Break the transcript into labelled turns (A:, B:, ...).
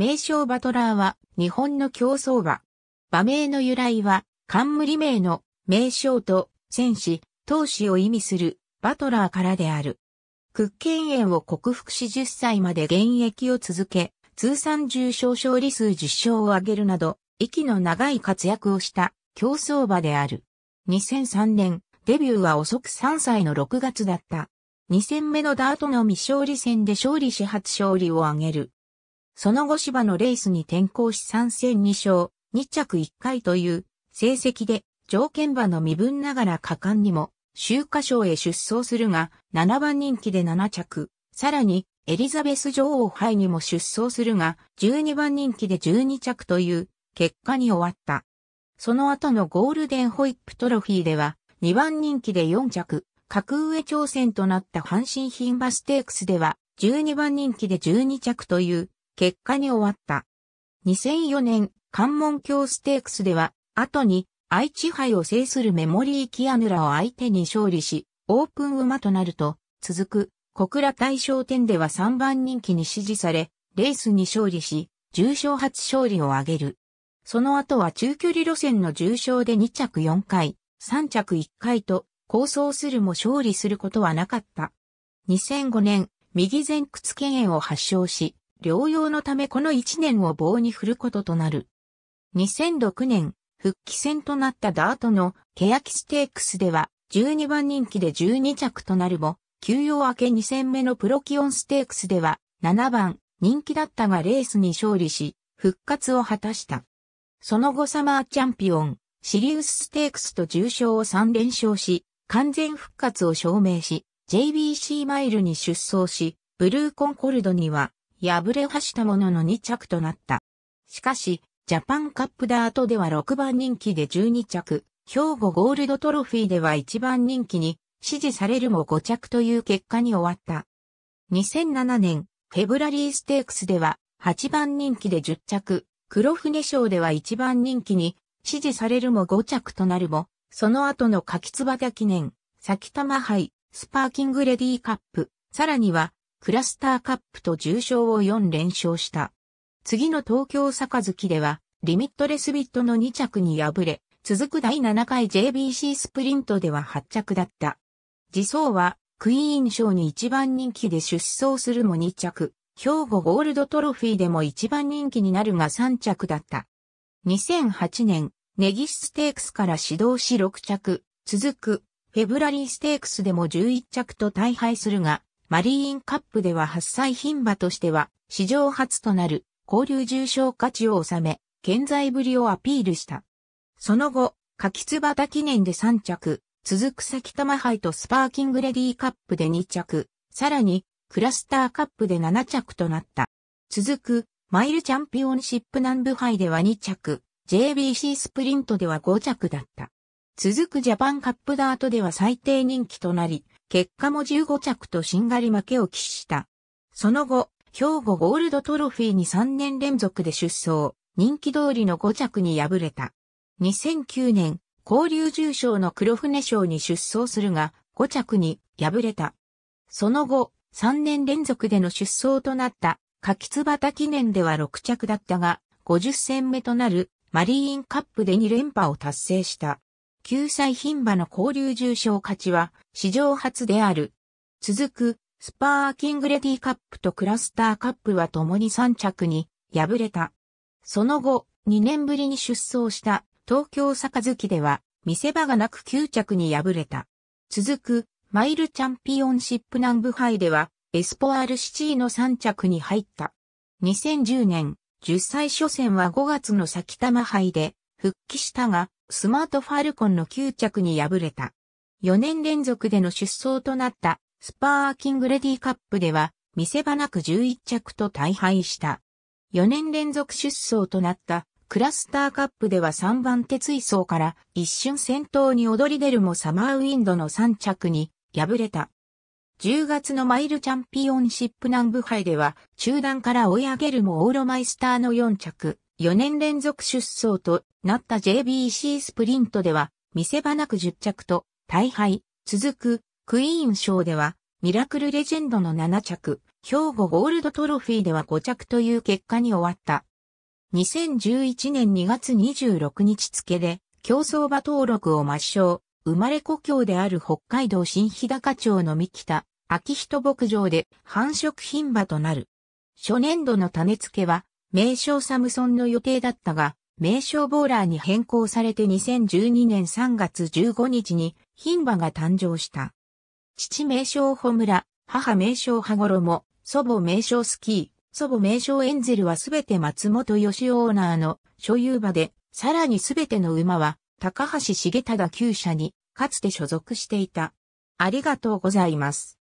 A: 名称バトラーは日本の競走馬。馬名の由来は冠名の名称と戦士、闘士を意味するバトラーからである。屈腱炎を克服し10歳まで現役を続け、通算重賞勝利数10勝を挙げるなど、息の長い活躍をした競走馬である。2003年、デビューは遅く3歳の6月だった。2戦目のダートの未勝利戦で勝利し初勝利を挙げる。その後芝のレースに転向し参戦2勝、2着1回という成績で条件馬の身分ながら果敢にも秋華賞へ出走するが7番人気で7着、さらにエリザベス女王杯にも出走するが12番人気で12着という結果に終わった。その後のゴールデンホイップトロフィーでは2番人気で4着、格上挑戦となった阪神品バステークスでは12番人気で12着という結果に終わった。2004年、関門橋ステークスでは、後に愛知杯を制するメモリー・キアヌラを相手に勝利し、オープン馬となると、続く、小倉大賞店では3番人気に支持され、レースに勝利し、重賞初勝利を挙げる。その後は中距離路線の重賞で2着4回、3着1回と、構想するも勝利することはなかった。2005年、右前屈腱炎を発症し、療養のためこの1年を棒に振ることとなる。2006年、復帰戦となったダートのケヤキステークスでは12番人気で12着となるも、休養明け2戦目のプロキオンステークスでは7番人気だったがレースに勝利し、復活を果たした。その後サマーチャンピオン、シリウスステークスと重賞を3連勝し、完全復活を証明し、JBC マイルに出走し、ブルーコンコルドには敗れはしたものの2着となった。しかし、ジャパンカップダートでは6番人気で12着、兵庫ゴールドトロフィーでは1番人気に支持されるも5着という結果に終わった。2007年、フェブラリーステークスでは8番人気で10着、黒船賞では1番人気に支持されるも5着となるも、その後の柿椿記念、先玉杯、スパーキングレディーカップ、さらにはクラスターカップと重賞を4連勝した。次の東京杯では、リミットレスビットの2着に敗れ、続く第7回 JBC スプリントでは8着だった。次走は、クイーン賞に一番人気で出走するも2着、兵庫ゴールドトロフィーでも一番人気になるが3着だった。2008年、ネギステークスから指導し6着、続く、フェブラリーステークスでも11着と大敗するが、マリーンカップでは8歳牝馬としては、史上初となる、交流重賞価値を収め、健在ぶりをアピールした。その後、柿椿記念で3着、続く先玉杯とスパーキングレディーカップで2着、さらに、クラスターカップで7着となった。続く、マイルチャンピオンシップ南部杯では2着、JBC スプリントでは5着だった。続くジャパンカップダートでは最低人気となり、結果も15着としんがり負けを喫した。その後、兵庫ゴールドトロフィーに3年連続で出走、人気通りの5着に敗れた。2009年、交流重賞の黒船賞に出走するが、5着に敗れた。その後、3年連続での出走となった、柿椿記念では6着だったが、50戦目となるマリーンカップで2連覇を達成した。救済牝馬の交流重賞勝ちは史上初である。続く、スパーキングレディカップとクラスターカップは共に3着に敗れた。その後、2年ぶりに出走した東京杯では見せ場がなく9着に敗れた。続く、マイルチャンピオンシップ南部杯では、エスポアールシチーの3着に入った。2010年、10歳初戦は5月の先玉杯で復帰したが、スマートファルコンの9着に敗れた。4年連続での出走となったスパーキングレディカップでは見せ場なく11着と大敗した。4年連続出走となったクラスターカップでは3番手追走から一瞬先頭に躍り出るもサマーウィンドの3着に敗れた。10月のマイルチャンピオンシップ南部杯では中段から追い上げるもオーロマイスターの4着、4年連続出走となった JBC スプリントでは、見せ場なく10着と、大敗、続く、クイーン賞では、ミラクルレジェンドの7着、兵庫ゴールドトロフィーでは5着という結果に終わった。2011年2月26日付で、競走馬登録を抹消、生まれ故郷である北海道新日高町の三北、秋人牧場で繁殖品馬となる。初年度の種付けは、名称サムソンの予定だったが、名称ボーラーに変更されて2012年3月15日にン馬が誕生した。父名称ホムラ、母名称ハゴロモ、祖母名称スキー、祖母名称エンゼルはすべて松本義オーナーの所有馬で、さらにすべての馬は高橋重忠旧舎にかつて所属していた。ありがとうございます。